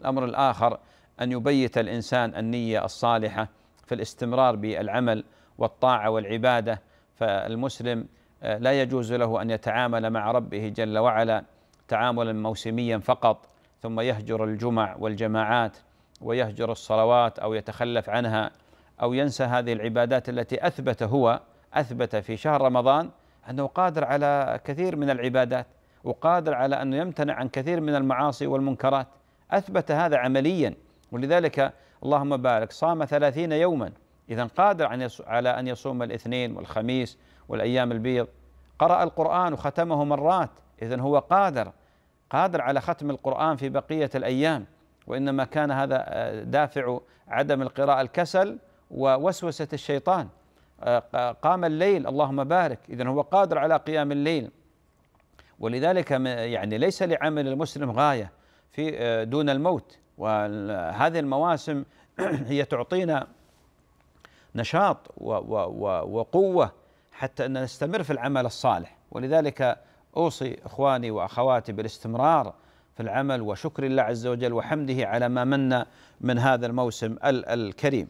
الأمر الآخر أن يبيت الإنسان النية الصالحة في الاستمرار بالعمل والطاعة والعبادة فالمسلم آه، لا يجوز له أن يتعامل مع ربه جل وعلا تعاملا موسميا فقط ثم يهجر الجمع والجماعات ويهجر الصلوات أو يتخلف عنها أو ينسى هذه العبادات التي أثبت هو أثبت في شهر رمضان أنه قادر على كثير من العبادات وقادر على أنه يمتنع عن كثير من المعاصي والمنكرات أثبت هذا عمليا ولذلك اللهم بارك صام ثلاثين يوما إذا قادر على أن يصوم الاثنين والخميس والأيام البيض قرأ القرآن وختمه مرات إذا هو قادر قادر على ختم القرآن في بقية الأيام وإنما كان هذا آه، دافع عدم القراءة الكسل ووسوسة الشيطان آه، قام الليل اللهم بارك إذا هو قادر على قيام الليل ولذلك يعني ليس لعمل المسلم غاية في آه، دون الموت وهذه المواسم هي تعطينا نشاط وقوه حتى ان نستمر في العمل الصالح ولذلك اوصي اخواني واخواتي بالاستمرار في العمل وشكر الله عز وجل وحمده على ما من من هذا الموسم الكريم